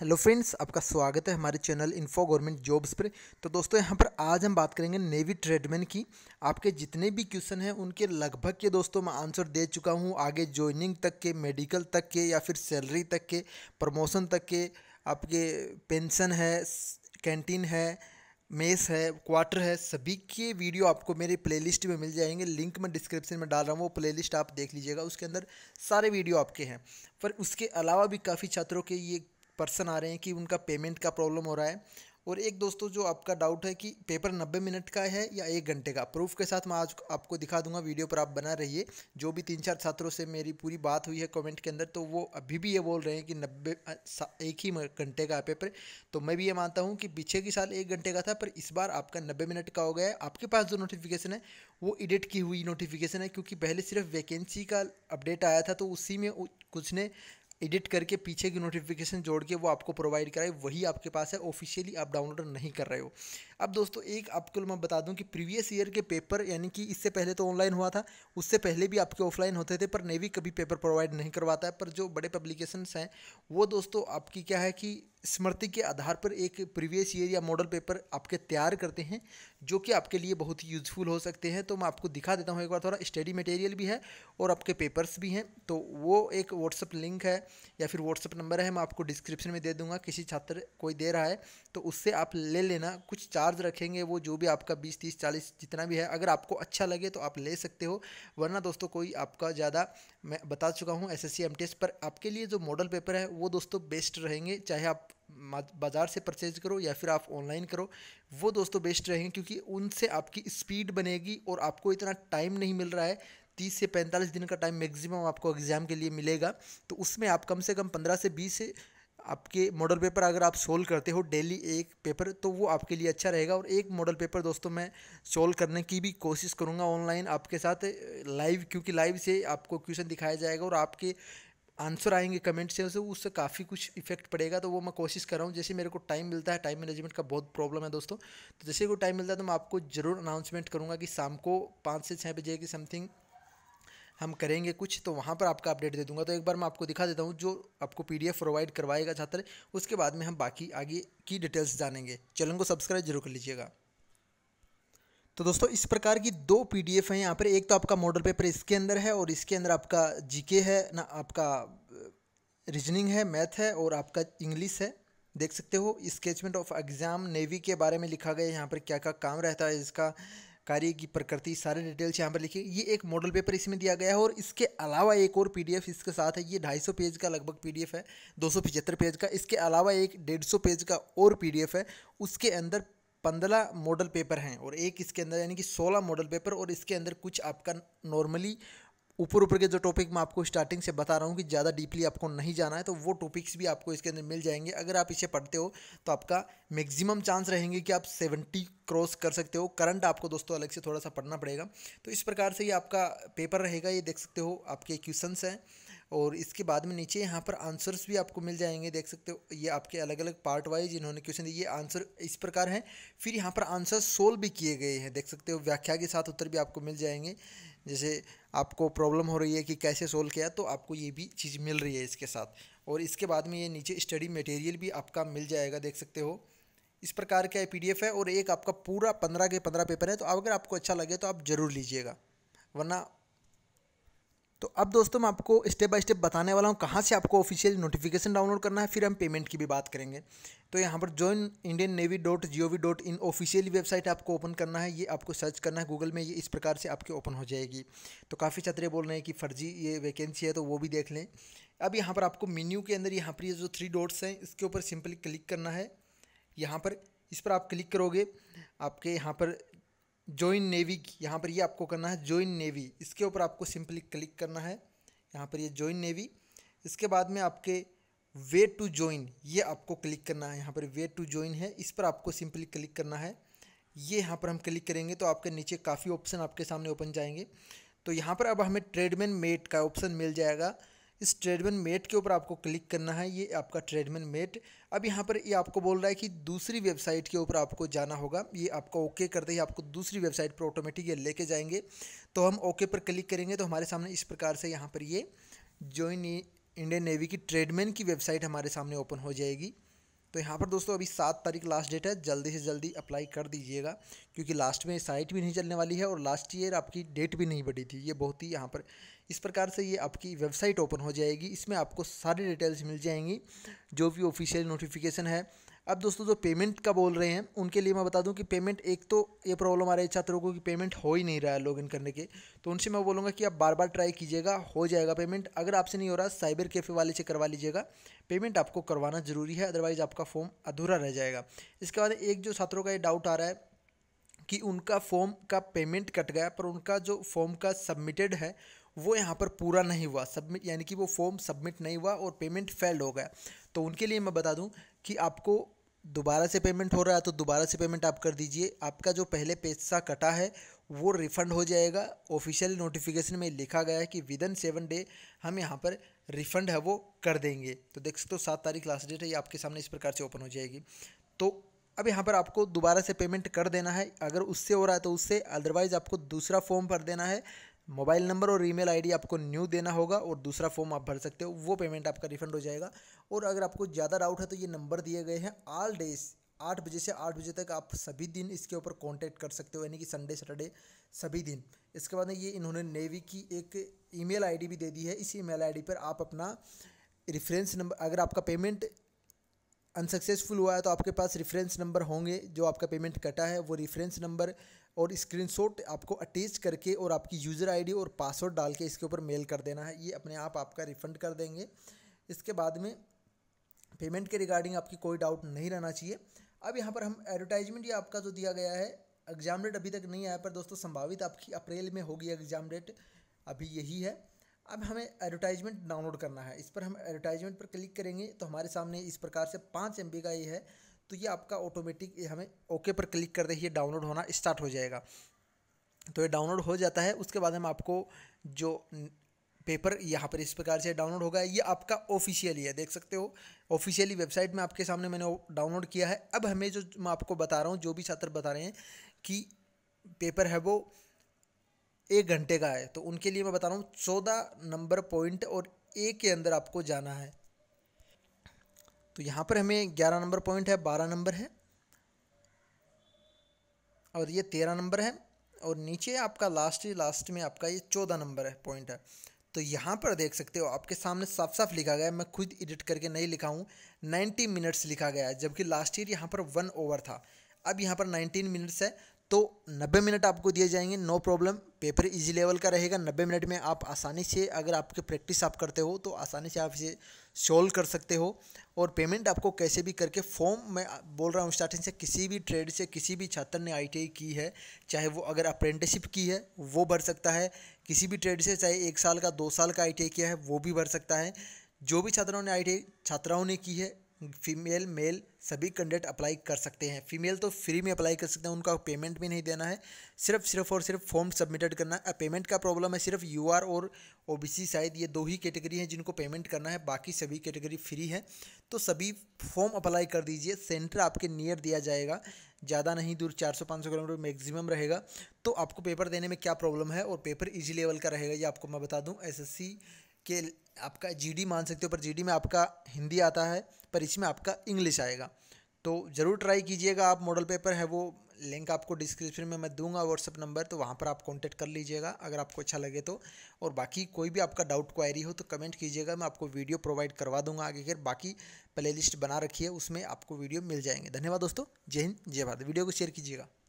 hello friends आपका स्वागत है हमारे चैनल इन्फो गवर्नमेंट जॉब्स पर तो दोस्तों यहाँ पर आज हम बात करेंगे नेवी ट्रेडमैन की आपके जितने भी क्वेश्चन हैं उनके लगभग के दोस्तों मैं आंसर दे चुका हूँ आगे ज्वाइनिंग तक के मेडिकल तक के या फिर सैलरी तक के प्रमोशन तक के आपके पेंशन है कैंटीन है मेस है क्वार्टर है सभी के वीडियो आपको मेरे प्लेलिस्ट में मिल जाएंगे लिंक मैं डिस्क्रिप्शन में डाल रहा हूँ वो प्लेलिस्ट आप देख लीजिएगा उसके अंदर सारे वीडियो आपके हैं पर उसके अलावा भी काफ़ी छात्रों के ये पर्सन आ रहे हैं कि उनका पेमेंट का प्रॉब्लम हो रहा है और एक दोस्तों जो आपका डाउट है कि पेपर नब्बे मिनट का है या एक घंटे का प्रूफ के साथ मैं आज आपको दिखा दूंगा वीडियो पर आप बना रहिए जो भी तीन चार छात्रों से मेरी पूरी बात हुई है कमेंट के अंदर तो वो अभी भी ये बोल रहे हैं कि नब्बे एक ही घंटे का है पेपर तो मैं भी ये मानता हूँ कि पीछे की साल एक घंटे का था पर इस बार आपका नब्बे मिनट का हो गया है आपके पास जो नोटिफिकेशन है वो एडिट की हुई नोटिफिकेशन है क्योंकि पहले सिर्फ वैकेंसी का अपडेट आया था तो उसी में कुछ ने एडिट करके पीछे की नोटिफिकेशन जोड़ के वो आपको प्रोवाइड कराए वही आपके पास है ऑफिशियली आप डाउनलोड नहीं कर रहे हो अब दोस्तों एक आपको मैं बता दूं कि प्रीवियस ईयर के पेपर यानी कि इससे पहले तो ऑनलाइन हुआ था उससे पहले भी आपके ऑफलाइन होते थे पर नेवी कभी पेपर प्रोवाइड नहीं करवाता है पर जो बड़े पब्लिकेशंस हैं वो दोस्तों आपकी क्या है कि स्मृति के आधार पर एक प्रीवियस ईयर या मॉडल पेपर आपके तैयार करते हैं जो कि आपके लिए बहुत ही यूजफुल हो सकते हैं तो मैं आपको दिखा देता हूँ एक बार थोड़ा स्टडी मटेरियल भी है और आपके पेपर्स भी हैं तो वो एक व्हाट्सअप लिंक है या फिर व्हाट्सअप नंबर है मैं आपको डिस्क्रिप्शन में दे दूँगा किसी छात्र कोई दे रहा है तो उससे आप ले लेना कुछ चार चार्ज रखेंगे वो जो भी आपका बीस तीस चालीस जितना भी है अगर आपको अच्छा लगे तो आप ले सकते हो वरना दोस्तों कोई आपका ज़्यादा मैं बता चुका हूँ एस एस पर आपके लिए जो मॉडल पेपर है वो दोस्तों बेस्ट रहेंगे चाहे आप बाज़ार से परचेज करो या फिर आप ऑनलाइन करो वो दोस्तों बेस्ट रहेंगे क्योंकि उनसे आपकी स्पीड बनेगी और आपको इतना टाइम नहीं मिल रहा है तीस से पैंतालीस दिन का टाइम मैक्सिमम आपको एग्ज़ाम के लिए मिलेगा तो उसमें आप कम से कम पंद्रह से बीस आपके मॉडल पेपर अगर आप सोल्व करते हो डेली एक पेपर तो वो आपके लिए अच्छा रहेगा और एक मॉडल पेपर दोस्तों मैं सोल्व करने की भी कोशिश करूँगा ऑनलाइन आपके साथ लाइव क्योंकि लाइव से आपको क्वेश्चन दिखाया जाएगा और आपके आंसर आएंगे कमेंट से तो उससे काफ़ी कुछ इफेक्ट पड़ेगा तो वो मैं कोशिश कर रहा हूँ जैसे मेरे को टाइम मिलता है टाइम मैनेजमेंट का बहुत प्रॉब्लम है दोस्तों तो जैसे को टाइम मिलता है तो मैं आपको ज़रूर अनाउंसमेंट करूँगा कि शाम को पाँच से छः बजे की समथिंग हम करेंगे कुछ तो वहाँ पर आपका अपडेट दे दूंगा तो एक बार मैं आपको दिखा देता हूँ जो आपको पीडीएफ प्रोवाइड करवाएगा छात्र उसके बाद में हम बाकी आगे की डिटेल्स जानेंगे चैनल को सब्सक्राइब जरूर कर लीजिएगा तो दोस्तों इस प्रकार की दो पीडीएफ हैं यहाँ पर एक तो आपका मॉडल पेपर इसके अंदर है और इसके अंदर आपका जीके है ना आपका रीजनिंग है मैथ है और आपका इंग्लिश है देख सकते हो स्केचमेंट ऑफ एग्ज़ाम नेवी के बारे में लिखा गया है यहाँ पर क्या क्या काम रहता है इसका कार्य की प्रकृति सारे डिटेल्स यहाँ पर लिखी ये एक मॉडल पेपर इसमें दिया गया है और इसके अलावा एक और पीडीएफ इसके साथ है ये 250 पेज का लगभग पीडीएफ है दो पेज का इसके अलावा एक 150 पेज का और पीडीएफ है उसके अंदर पंद्रह मॉडल पेपर हैं और एक इसके अंदर यानी कि सोलह मॉडल पेपर और इसके अंदर कुछ आपका नॉर्मली ऊपर ऊपर के जो टॉपिक मैं आपको स्टार्टिंग से बता रहा हूँ कि ज़्यादा डीपली आपको नहीं जाना है तो वो टॉपिक्स भी आपको इसके अंदर मिल जाएंगे अगर आप इसे पढ़ते हो तो आपका मैक्सिमम चांस रहेंगे कि आप सेवेंटी क्रॉस कर सकते हो करंट आपको दोस्तों अलग से थोड़ा सा पढ़ना पड़ेगा तो इस प्रकार से ये आपका पेपर रहेगा ये देख सकते हो आपके क्वेश्चंस हैं और इसके बाद में नीचे यहाँ पर आंसर्स भी आपको मिल जाएंगे देख सकते हो ये आपके अलग अलग पार्ट वाइज इन्होंने क्वेश्चन दिए ये आंसर इस प्रकार है फिर यहाँ पर आंसर सोल्व भी किए गए हैं देख सकते हो व्याख्या के साथ उत्तर भी आपको मिल जाएंगे जैसे आपको प्रॉब्लम हो रही है कि कैसे सोल्व किया तो आपको ये भी चीज़ मिल रही है इसके साथ और इसके बाद में ये नीचे स्टडी मटेरियल भी आपका मिल जाएगा देख सकते हो इस प्रकार का पीडीएफ है और एक आपका पूरा पंद्रह के पंद्रह पेपर है तो अगर आपको अच्छा लगे तो आप ज़रूर लीजिएगा वरना तो अब दोस्तों मैं आपको स्टेप बाय स्टेप बताने वाला हूँ कहाँ से आपको ऑफिशियल नोटिफिकेशन डाउनलोड करना है फिर हम पेमेंट की भी बात करेंगे तो यहाँ पर join Indian navy dot G O V dot in officially website आपको ओपन करना है ये आपको सर्च करना है गूगल में ये इस प्रकार से आपके ओपन हो जाएगी तो काफ़ी छात्र बोल रहे हैं कि फर्जी ये वैकेंसी है तो वो भी देख लें अब यहाँ पर आपको मेन्यू के अंदर यहाँ पर ये जो थ्री डॉट्स हैं इसके ऊपर सिंपली क्लिक करना है यहाँ पर इस पर आप क्लिक करोगे आपके यहाँ पर ज्वाइन नेवी यहाँ पर ये आपको करना है ज्वाइन नेवी इसके ऊपर आपको सिंपली क्लिक करना है यहाँ पर ये ज्वाइन नेवी इसके बाद में आपके वे टू ज्वाइन ये आपको क्लिक करना है यहाँ पर वे टू ज्वाइन है इस पर आपको सिंपली क्लिक करना है ये यहाँ पर हम क्लिक करेंगे तो आपके नीचे काफ़ी ऑप्शन आपके सामने ओपन जाएंगे तो यहाँ पर अब हमें ट्रेडमैन मेट का ऑप्शन मिल जाएगा इस ट्रेडमैन मेट के ऊपर आपको क्लिक करना है ये आपका ट्रेडमैन मेट अब यहाँ पर ये आपको बोल रहा है कि दूसरी वेबसाइट के ऊपर आपको जाना होगा ये आपका ओके करते ही आपको दूसरी वेबसाइट पर ऑटोमेटिक ये लेके जाएंगे तो हम ओके पर क्लिक करेंगे तो हमारे सामने इस प्रकार से यहाँ पर ये जॉइन इंडियन नेवी की ट्रेडमैन की वेबसाइट हमारे सामने ओपन हो जाएगी तो यहाँ पर दोस्तों अभी सात तारीख लास्ट डेट है जल्दी से जल्दी अप्लाई कर दीजिएगा क्योंकि लास्ट में साइट भी नहीं चलने वाली है और लास्ट ईयर आपकी डेट भी नहीं बढ़ी थी ये बहुत ही यहाँ पर इस प्रकार से ये आपकी वेबसाइट ओपन हो जाएगी इसमें आपको सारी डिटेल्स मिल जाएंगी जो भी ऑफिशियल नोटिफिकेशन है अब दोस्तों जो पेमेंट का बोल रहे हैं उनके लिए मैं बता दूं कि पेमेंट एक तो ये प्रॉब्लम आ रही है छात्रों को कि पेमेंट हो ही नहीं रहा है लॉगिन करने के तो उनसे मैं बोलूँगा कि आप बार बार ट्राई कीजिएगा हो जाएगा पेमेंट अगर आपसे नहीं हो रहा साइबर कैफ़े वाले से करवा लीजिएगा पेमेंट आपको करवाना ज़रूरी है अदरवाइज़ आपका फॉर्म अधूरा रह जाएगा इसके बाद एक जो छात्रों का ये डाउट आ रहा है कि उनका फॉर्म का पेमेंट कट गया पर उनका जो फॉर्म का सबमिटेड है वो यहाँ पर पूरा नहीं हुआ सबमिट यानी कि वो फॉर्म सबमिट नहीं हुआ और पेमेंट फेल्ड हो गया तो उनके लिए मैं बता दूं कि आपको दोबारा से पेमेंट हो रहा है तो दोबारा से पेमेंट आप कर दीजिए आपका जो पहले पैसा कटा है वो रिफ़ंड हो जाएगा ऑफिशियल नोटिफिकेशन में लिखा गया है कि विद इन सेवन डे हम यहाँ पर रिफ़ंड है वो कर देंगे तो देख सकते हो सात तारीख लास्ट डेट है ये आपके सामने इस प्रकार से ओपन हो जाएगी तो अब यहाँ पर आपको दोबारा से पेमेंट कर देना है अगर उससे हो रहा है तो उससे अदरवाइज़ आपको दूसरा फॉर्म भर देना है मोबाइल नंबर और ईमेल आईडी आपको न्यू देना होगा और दूसरा फॉर्म आप भर सकते हो वो पेमेंट आपका रिफंड हो जाएगा और अगर आपको ज़्यादा डाउट है तो ये नंबर दिए गए हैं ऑल डेज आठ बजे से आठ बजे तक आप सभी दिन इसके ऊपर कांटेक्ट कर सकते हो यानी कि संडे सैटरडे सभी दिन इसके बाद ये इन्होंने नेवी की एक ईमेल आईडी भी दे दी है इस ईमेल आईडी पर आप अपना रेफरेंस नंबर अगर आपका पेमेंट अनसक्सेसफुल हुआ है तो आपके पास रेफरेंस नंबर होंगे जो आपका पेमेंट कटा है वो रेफरेंस नंबर और स्क्रीनशॉट आपको अटैच करके और आपकी यूज़र आईडी और पासवर्ड डाल के इसके ऊपर मेल कर देना है ये अपने आप आपका रिफ़ंड कर देंगे इसके बाद में पेमेंट के रिगार्डिंग आपकी कोई डाउट नहीं रहना चाहिए अब यहाँ पर हम एडवर्टाइजमेंट ये आपका जो दिया गया है एग्ज़ाम डेट अभी तक नहीं आया पर दोस्तों संभावित आपकी अप्रैल में होगी एग्ज़ाम डेट अभी यही है अब हमें एडवर्टाइजमेंट डाउनलोड करना है इस पर हम एडवर्टाइजमेंट पर क्लिक करेंगे तो हमारे सामने इस प्रकार से पाँच एम का ये है तो ये आपका ऑटोमेटिक हमें ओके पर क्लिक कर देखिए डाउनलोड होना स्टार्ट हो जाएगा तो ये डाउनलोड हो जाता है उसके बाद हम आपको जो पेपर यहाँ पर इस प्रकार से डाउनलोड होगा ये आपका ऑफिशियली है देख सकते हो ऑफिशियली वेबसाइट में आपके सामने मैंने डाउनलोड किया है अब हमें जो मैं आपको बता रहा हूँ जो भी छात्र बता रहे हैं कि पेपर है वो एक घंटे का है तो उनके लिए मैं बता रहा हूँ चौदह नंबर पॉइंट और ए के अंदर आपको जाना है तो यहाँ पर हमें ग्यारह नंबर पॉइंट है बारह नंबर है और ये तेरह नंबर है और नीचे आपका लास्ट लास्ट में आपका ये चौदह नंबर है पॉइंट है तो यहाँ पर देख सकते हो आपके सामने साफ साफ लिखा गया है मैं खुद एडिट करके नहीं लिखा हूँ नाइन्टी मिनट्स लिखा गया है जबकि लास्ट ईयर यहाँ पर वन ओवर था अब यहाँ पर नाइनटीन मिनट्स है तो नब्बे मिनट आपको दिए जाएंगे no problem paper easy level का रहेगा नब्बे मिनट में आप आसानी से अगर आपके प्रैक्टिस आप करते हो तो आसानी से आप इसे सोल्व कर सकते हो और पेमेंट आपको कैसे भी करके फॉर्म मैं बोल रहा हूँ स्टार्टिंग से किसी भी ट्रेड से किसी भी छात्र ने आईटीआई की है चाहे वो अगर अप्रेंटिसिप की है वो भर सकता है किसी भी ट्रेड से चाहे एक साल का दो साल का आईटीआई किया है वो भी भर सकता है जो भी छात्रों ने आई छात्राओं ने की है फीमेल मेल सभी कैंडिडेट अप्लाई कर सकते हैं फीमेल तो फ्री में अप्लाई कर सकते हैं उनका पेमेंट भी नहीं देना है सिर्फ सिर्फ और सिर्फ फॉर्म सबमिटेड करना है पेमेंट का प्रॉब्लम है सिर्फ यूआर और ओबीसी शायद ये दो ही कैटेगरी हैं जिनको पेमेंट करना है बाकी सभी कैटेगरी फ्री है तो सभी फॉर्म अप्लाई कर दीजिए सेंटर आपके नियर दिया जाएगा ज़्यादा नहीं दूर चार सौ किलोमीटर मैक्सिमम रहेगा तो आपको पेपर देने में क्या प्रॉब्लम है और पेपर इजी लेवल का रहेगा ये आपको मैं बता दूँ एस कि आपका जीडी मान सकते हो पर जीडी में आपका हिंदी आता है पर इसमें आपका इंग्लिश आएगा तो ज़रूर ट्राई कीजिएगा आप मॉडल पेपर है वो लिंक आपको डिस्क्रिप्शन में मैं दूंगा व्हाट्सअप नंबर तो वहाँ पर आप कांटेक्ट कर लीजिएगा अगर आपको अच्छा लगे तो और बाकी कोई भी आपका डाउट क्वायरी हो तो कमेंट कीजिएगा मैं आपको वीडियो प्रोवाइड करवा दूंगा आगे फिर बाकी प्लेलिस्ट बना रखी है उसमें आपको वीडियो मिल जाएंगे धन्यवाद दोस्तों जय हिंद जय भारत वीडियो को शेयर कीजिएगा